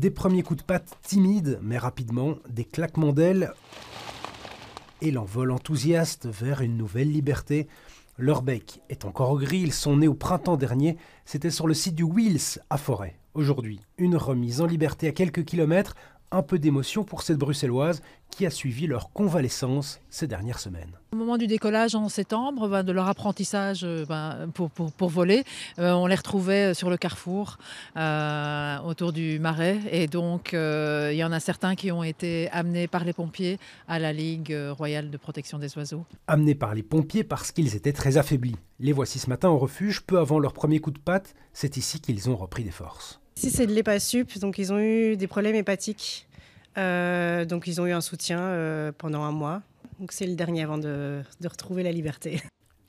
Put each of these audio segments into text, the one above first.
Des premiers coups de patte timides, mais rapidement, des claquements d'ailes et l'envol enthousiaste vers une nouvelle liberté. Leur bec est encore au gris, ils sont nés au printemps dernier, c'était sur le site du Wills à Forêt. Aujourd'hui, une remise en liberté à quelques kilomètres, un peu d'émotion pour cette Bruxelloise qui a suivi leur convalescence ces dernières semaines. Au moment du décollage en septembre, ben, de leur apprentissage euh, ben, pour, voler, euh, on les retrouvait euh, sur le carrefour autour du marais. Et donc, il y en a certains qui ont été amenés par les pompiers à la Ligue royale de protection des oiseaux. Amenés par les pompiers parce qu'ils étaient très affaiblis. Les voici ce matin au refuge, peu avant leur premier coup de patte. C'est ici qu'ils ont repris des forces. Ici c'est de sup, donc ils ont eu des problèmes hépatiques. Euh, donc ils ont eu un soutien euh, pendant un mois. Donc c'est le dernier avant de, de retrouver la liberté.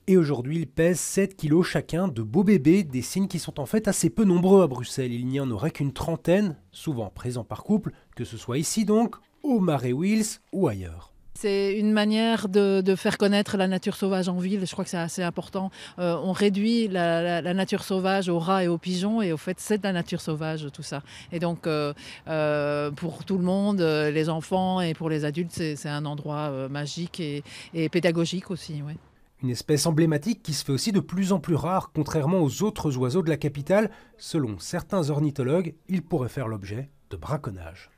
Et aujourd'hui, ils pèsent 7 kilos chacun de beaux bébés, des signes qui sont en fait assez peu nombreux à Bruxelles. Il n'y en aurait qu'une trentaine, souvent présents par couple, que ce soit ici donc, au Marais Wills ou ailleurs. C'est une manière de, faire connaître la nature sauvage en ville. Je crois que c'est assez important. Euh, on réduit la, nature sauvage aux rats et aux pigeons, et au fait, c'est de la nature sauvage tout ça. Et donc, euh, euh, pour tout le monde, les enfants et pour les adultes, c'est un endroit magique et, pédagogique aussi. Une espèce emblématique qui se fait aussi de plus en plus rare, contrairement aux autres oiseaux de la capitale. Selon certains ornithologues, il pourrait faire l'objet de braconnage.